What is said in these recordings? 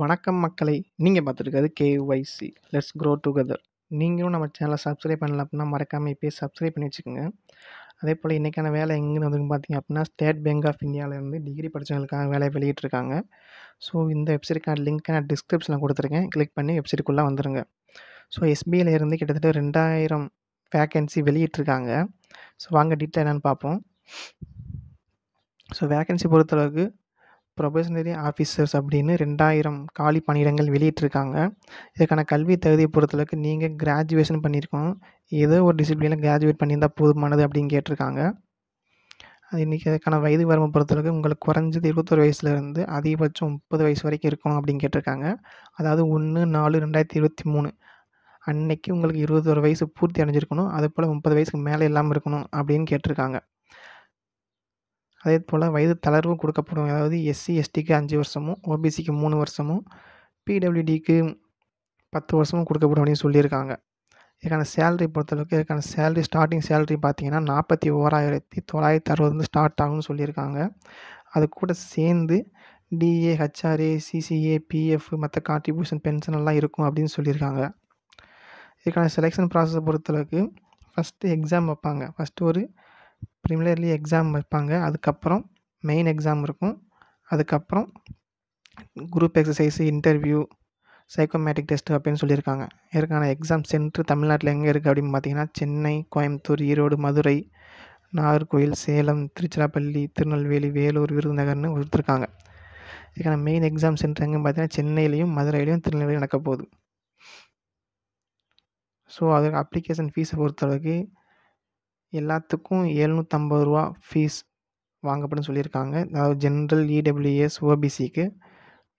வணக்கம் மக்களை நீங்கள் பார்த்துருக்காது கேஒய்சி லெட்ஸ் க்ரோ டுகெதர் நீங்களும் நம்ம சேனலை சப்ஸ்கிரைப் பண்ணல அப்படின்னா மறக்காமல் இப்போயே சப்ஸ்கிரைப் பண்ணி வச்சுக்கோங்க அதே போல் இன்றைக்கான வேலை எங்கேருந்து வந்து பார்த்தீங்க அப்படின்னா ஸ்டேட் பேங்க் ஆஃப் இந்தியாவிலேருந்து டிகிரி படித்தவங்களுக்கான வேலை வெளியிட்டிருக்காங்க ஸோ இந்த வெப்சைட்டுக்கான லிங்க்கை நான் டிஸ்கிரிப்ஷனில் கொடுத்துருக்கேன் கிளிக் பண்ணி வெப்சைட்டுக்குள்ளே வந்துடுங்க ஸோ எஸ்பிஐலேருந்து கிட்டத்தட்ட ரெண்டாயிரம் வேக்கன்சி வெளியிட்ருக்காங்க ஸோ வாங்க டீட்டெயில் என்னென்னு பார்ப்போம் ஸோ வேக்கன்சி பொறுத்தளவுக்கு ப்ரொபஷனரி ஆஃபீஸர்ஸ் அப்படின்னு ரெண்டாயிரம் காலி பணியிடங்கள் வெளியிட்டிருக்காங்க இதுக்கான கல்வி தகுதியை பொறுத்தளவுக்கு நீங்கள் கிராஜுவேஷன் பண்ணியிருக்கோம் ஏதோ ஒரு டிசிப்ளினில் கிராஜுவேட் பண்ணியிருந்தால் போதுமானது அப்படின்னு கேட்டிருக்காங்க அது இன்றைக்கி அதுக்கான வயது வரம்பை பொறுத்தளவுக்கு உங்களுக்கு குறைஞ்சது இருபத்தொரு வயசுலேருந்து அதிகபட்சம் முப்பது வயசு வரைக்கும் இருக்கணும் அப்படின்னு கேட்டிருக்காங்க அதாவது ஒன்று நாலு ரெண்டாயிரத்தி இருபத்தி மூணு அன்னைக்கு உங்களுக்கு இருபத்தொரு வயசு பூர்த்தி அடைஞ்சிருக்கணும் அதே போல் முப்பது வயசுக்கு மேலே இல்லாமல் இருக்கணும் அப்படின்னு கேட்டிருக்காங்க அதே போல் வயது தளர்வு கொடுக்கப்படும் அதாவது எஸ்சி எஸ்டிக்கு அஞ்சு வருஷமும் ஓபிசிக்கு மூணு வருஷமும் பிடபிள்யூடிக்கு பத்து வருஷமும் கொடுக்கப்படும் அப்படின்னு சொல்லியிருக்காங்க இதுக்கான சேலரி பொறுத்தளவுக்கு இதுக்கான சேலரி ஸ்டார்டிங் சேலரி பார்த்தீங்கன்னா நாற்பத்தி ஓராயிரத்தி தொள்ளாயிரத்தி அறுபதுலேருந்து ஸ்டார்ட் ஆகும்னு சொல்லியிருக்காங்க அது கூட சேர்ந்து டிஏ ஹெச்ஆர்ஏ சிசிஏ பிஎஃப் மற்ற கான்ட்ரிபியூஷன் பென்ஷன் எல்லாம் இருக்கும் அப்படின்னு சொல்லியிருக்காங்க இதுக்கான செலெக்ஷன் ப்ராசஸை பொறுத்தளவுக்கு ஃபஸ்ட்டு எக்ஸாம் வைப்பாங்க ஃபஸ்ட்டு ஒரு ப்ரிமிலியர்லி எக்ஸாம் வைப்பாங்க அதுக்கப்புறம் மெயின் எக்ஸாம் இருக்கும் அதுக்கப்புறம் group exercise interview psychometric test அப்படின்னு சொல்லியிருக்காங்க இதற்கான எக்ஸாம் சென்ட்ரு தமிழ்நாட்டில் எங்கே இருக்குது அப்படின்னு பார்த்தீங்கன்னா சென்னை கோயம்புத்தூர் ஈரோடு மதுரை நாகர்கோயில் சேலம் திருச்சிராப்பள்ளி திருநெல்வேலி வேலூர் விருதுநகர்னு கொடுத்துருக்காங்க இதுக்கான மெயின் எக்ஸாம் சென்டர் எங்கேன்னு பார்த்தீங்கன்னா சென்னையிலையும் மதுரையிலையும் திருநெல்வேலியும் நடக்க போகுது ஸோ அதுக்கு அப்ளிகேஷன் ஃபீஸை பொறுத்தளவுக்கு எல்லாத்துக்கும் எழுநூற்றம்பது ரூபா ஃபீஸ் வாங்கப்படும் சொல்லியிருக்காங்க அதாவது ஜென்ரல் இடபிள்யூஎஸ் e ஓபிசிக்கு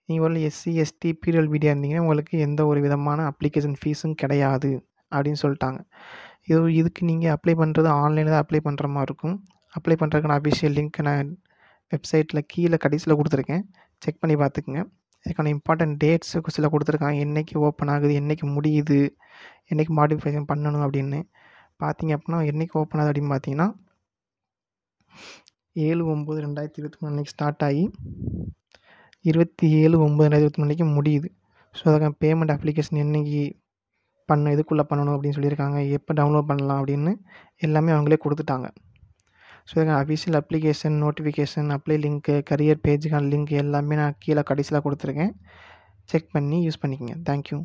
நீங்கள் ஒரு எஸ்சி எஸ்டி பிடபிள்யூடியாக இருந்தீங்கன்னா உங்களுக்கு எந்த ஒரு விதமான அப்ளிகேஷன் ஃபீஸும் கிடையாது அப்படின்னு சொல்லிட்டாங்க இது இதுக்கு நீங்கள் அப்ளை பண்ணுறது ஆன்லைனில் தான் அப்ளை பண்ணுற மாதிரி இருக்கும் அப்ளை பண்ணுறதுக்கான அஃபிஷியல் லிங்க்கை நான் வெப்சைட்டில் கீழே கடைசியில் கொடுத்துருக்கேன் செக் பண்ணி பார்த்துக்குங்க இதுக்கான இம்பார்ட்டன்ட் டேட்ஸு சில கொடுத்துருக்காங்க என்றைக்கு ஓப்பன் ஆகுது என்றைக்கு முடியுது என்றைக்கு மாடிஃபிகேஷன் பண்ணணும் அப்படின்னு பார்த்தீங்க அப்படின்னா என்றைக்கு ஓப்பன் ஆகுது அப்படின்னு பார்த்தீங்கன்னா ஏழு ஒம்பது ரெண்டாயிரத்தி இருபத்தி மூணு அன்றைக்கி ஸ்டார்ட் ஆகி இருபத்தி ஏழு ஒம்பது ரெண்டாயிரத்தி இருபத்தி மூணு முடியுது ஸோ அதுக்கான பேமெண்ட் அப்ளிகேஷன் என்றைக்கு பண்ண இதுக்குள்ளே பண்ணணும் அப்படின்னு சொல்லியிருக்காங்க எப்போ டவுன்லோட் பண்ணலாம் அப்படின்னு எல்லாமே அவங்களே கொடுத்துட்டாங்க ஸோ இதுக்கான official application notification apply link career பேஜுக்கான லிங்க் எல்லாமே நான் கீழே கடைசியில் கொடுத்துருக்கேன் செக் பண்ணி யூஸ் பண்ணிக்கோங்க தேங்க்யூ